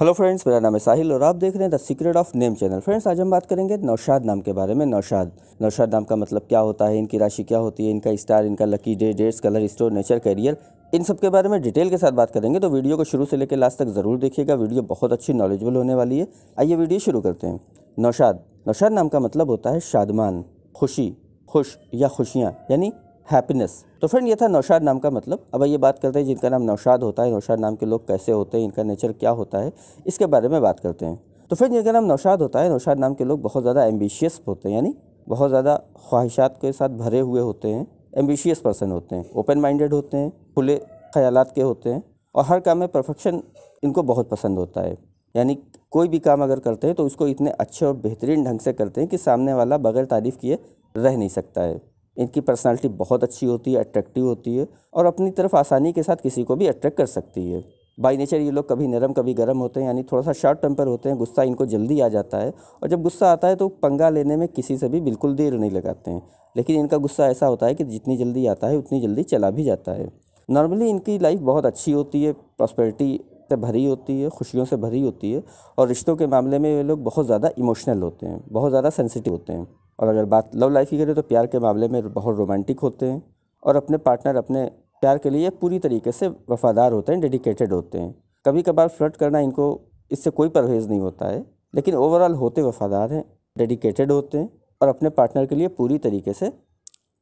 hello friends मेरा नाम है साहिल और आप देख रहे हैं the secret of name channel friends आज हम बात करेंगे नौशाद नाम के बारे में नौशाद नौशाद नाम का मतलब क्या होता है इनकी राशि क्या होती है इनका स्टार इनका lucky day dates colour store nature career इन सब के बारे में डिटेल के साथ बात करेंगे तो वीडियो को शुरू से लेकर लास्ट तक ज़रूर देखिएगा वीडियो बहुत अच्छी नॉलेजबल होने वाली है आइए वीडियो शुरू करते हैं नौशाद नौशाद नाम का मतलब होता है शादमान खुशी खुश या खुशियाँ यानी हैप्पीनेस तो फ्रेंड ये था नौशाद नाम का मतलब अब ये बात करते हैं जिनका नाम नौशाद होता है नौशाद नाम के लोग कैसे होते हैं इनका नेचर क्या होता है इसके बारे में बात करते हैं तो फ्रेंड जिनका नाम नौशाद होता है नौशाद नाम के लोग बहुत ज़्यादा एम्बिशियस होते हैं यानी बहुत ज़्यादा ख्वाहिशात के साथ भरे हुए होते हैं एम्बिशियस पर्सन होते हैं ओपन माइंडेड होते हैं खुले ख्याल के होते हैं और हर काम में परफेक्शन इनको बहुत पसंद होता है यानी कोई भी काम अगर करते हैं तो उसको इतने अच्छे और बेहतरीन ढंग से करते हैं कि सामने वाला बगैर तारीफ़ किए रह नहीं सकता है इनकी पर्सनालिटी बहुत अच्छी होती है अट्रैक्टिव होती है और अपनी तरफ आसानी के साथ किसी को भी अट्रैक्ट कर सकती है बाई नेचर ये लोग कभी नरम कभी गर्म होते हैं यानी थोड़ा सा शॉर्ट टेम्पर होते हैं गुस्सा इनको जल्दी आ जाता है और जब गुस्सा आता है तो पंगा लेने में किसी से भी बिल्कुल देर नहीं लगाते हैं लेकिन इनका गुस्सा ऐसा होता है कि जितनी जल्दी आता है उतनी जल्दी चला भी जाता है नॉर्मली इनकी लाइफ बहुत अच्छी होती है प्रॉस्पेरिटी से भरी होती है खुशियों से भरी होती है और रिश्तों के मामले में ये लोग बहुत ज़्यादा इमोशनल होते हैं बहुत ज़्यादा सेंसिटिव होते हैं और अगर बात लव लाइफ की करें तो प्यार के मामले में बहुत रोमांटिक होते हैं और अपने पार्टनर अपने प्यार के लिए पूरी तरीके से वफादार होते हैं डेडिकेटेड होते हैं कभी कभार फ्लर्ट करना इनको इससे कोई परहेज़ नहीं होता है लेकिन ओवरऑल होते वफादार हैं डेडिकेटेड होते हैं और अपने पार्टनर के लिए पूरी तरीके से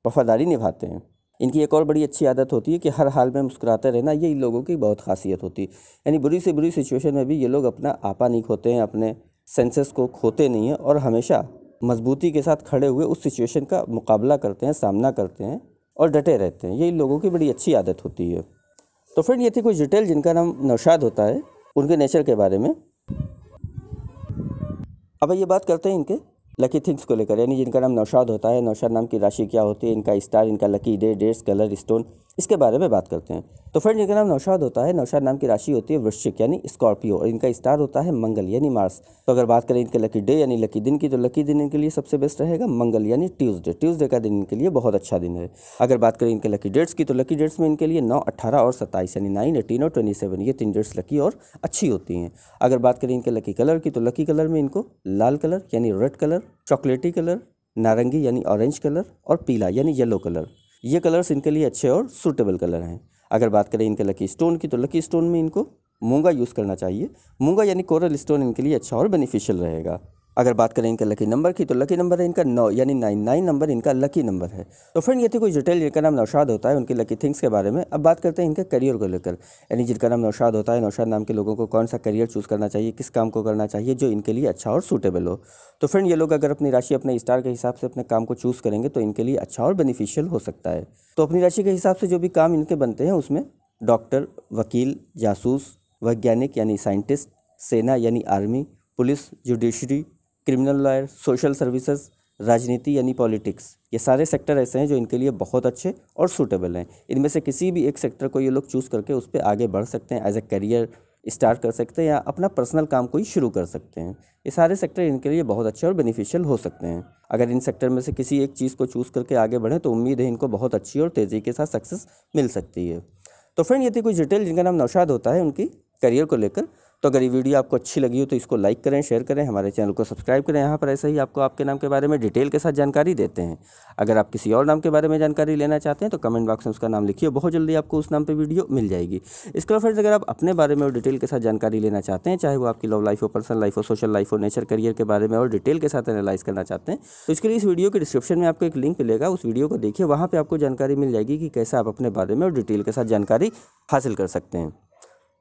वफादारी निभाते हैं इनकी एक और बड़ी अच्छी आदत होती है कि हर हाल में मुस्कुराते रहना ये इन लोगों की बहुत खासियत होती है यानी बुरी से बुरी सिचुएशन में भी ये लोग अपना आपा नहीं खोते हैं अपने सेंसेस को खोते नहीं हैं और हमेशा मजबूती के साथ खड़े हुए उस सिचुएशन का मुकाबला करते हैं सामना करते हैं और डटे रहते हैं यही लोगों की बड़ी अच्छी आदत होती है तो फ्रेंड ये थी कुछ डिटेल जिनका नाम नौशाद होता है उनके नेचर के बारे में अब ये बात करते हैं इनके लकी थिंग्स को लेकर यानी जिनका नाम नौशाद होता है नौशाद नाम की राशि क्या होती है इनका स्टार इनका lucky day dates colour stone इसके बारे में बात करते हैं तो फ्रेंड जिनका नाम नौशाद होता है नौशाद नाम की राशि होती है वृश्चिक यानी स्कॉर्पियो और इनका स्टार होता है मंगल यानी मार्स तो अगर बात करें इनके लकी डे यानी लकी दिन की तो लकी दिन इनके लिए सबसे बेस्ट रहेगा मंगल यानी ट्यूजडे ट्यूजडे का दिन इनके लिए बहुत अच्छा दिन है अगर बात करें इनके लकी डेट्स की तो लकी डेट्स में इनके लिए नौ अट्ठारह और सत्ताईस यानी नाइन एटीन और ट्वेंटी सेवन ये तीन डेट्स लकी और अच्छी होती हैं अगर बात करें इनके लकी कलर की तो लकी कलर में इनको लाल कलर यानी रेड कलर चॉकलेटी कलर नारंगी यानी ऑरेंज कलर और पीला यानी येलो कलर ये कलर्स इनके लिए अच्छे और सूटेबल कलर हैं अगर बात करें इनके लकी स्टोन की तो लकी स्टोन में इनको मूंगा यूज़ करना चाहिए मूंगा यानी कोरल स्टोन इनके लिए अच्छा और बेनिफिशियल रहेगा अगर बात करें इनका लकी नंबर की तो लकी नंबर है इनका नौ यानी नाइन नाइन नंबर इनका लकी नंबर है तो फ्रेंड ये थी तो कोई डिटेल जिनका नाम नौशाद होता है उनके लकी थिंग्स के बारे में अब बात करते हैं इनके करियर को लेकर यानी जिनका नाम नौशाद होता है नौशाद नाम के लोगों को कौन सा करियर चूज़ करना चाहिए किस काम को करना चाहिए जो इनके लिए अच्छा और सूटेबल हो तो फ्रेंड ये लोग अगर अपनी राशि अपने स्टार के हिसाब से अपने काम को चूज़ करेंगे तो इनके लिए अच्छा और बेनिफिशियल हो सकता है तो अपनी राशि के हिसाब से जो भी काम इनके बनते हैं उसमें डॉक्टर वकील जासूस वैज्ञानिक यानी साइंटिस्ट सेना यानी army police judiciary criminal lawyer social services राजनीति यानी पॉलिटिक्स ये सारे सेक्टर ऐसे हैं जो इनके लिए बहुत अच्छे और सूटेबल हैं इनमें से किसी भी एक सेक्टर को ये लोग चूज़ करके उस पर आगे बढ़ सकते हैं एज ए करियर स्टार्ट कर सकते हैं या अपना पर्सनल काम को ही शुरू कर सकते हैं ये सारे सेक्टर इनके लिए बहुत अच्छे और बेनिफिशियल हो सकते हैं अगर इन सेक्टर में से किसी एक चीज़ को चूज़ करके आगे बढ़ें तो उम्मीद है इनको बहुत अच्छी और तेज़ी के साथ सक्सेस मिल सकती है तो फ्रेंड ये थी कुछ डिटेल जिनका नाम नौशाद होता है उनकी करियर को लेकर तो अगर ये वीडियो आपको अच्छी लगी हो तो इसको लाइक करें शेयर करें हमारे चैनल को सब्सक्राइब करें यहाँ पर ऐसे ही आपको आपके नाम के बारे में डिटेल के साथ जानकारी देते हैं अगर आप किसी और नाम के बारे में जानकारी लेना चाहते हैं तो कमेंट बॉक्स में उसका नाम लिखिए बहुत जल्दी आपको उस नाम पर वीडियो मिल जाएगी इसके बाद फ्रेंड्स अगर आप अपने बारे में और डिटेल के साथ जानकारी लेना चाहते हैं चाहे वो आपकी लव लाइफ हो पर्सनल लाइफ हो सोशल लाइफ हो नेचर करियर के बारे में और डिटेल के साथ एनालाइज करना चाहते हैं तो इसके लिए इस वीडियो के डिस्क्रिप्शन में आपको एक लिंक मिलेगा उस वीडियो को देखिए वहाँ पर आपको जानकारी मिल जाएगी कि कैसे आप अपने बारे में और डिटेल के साथ जानकारी हासिल कर सकते हैं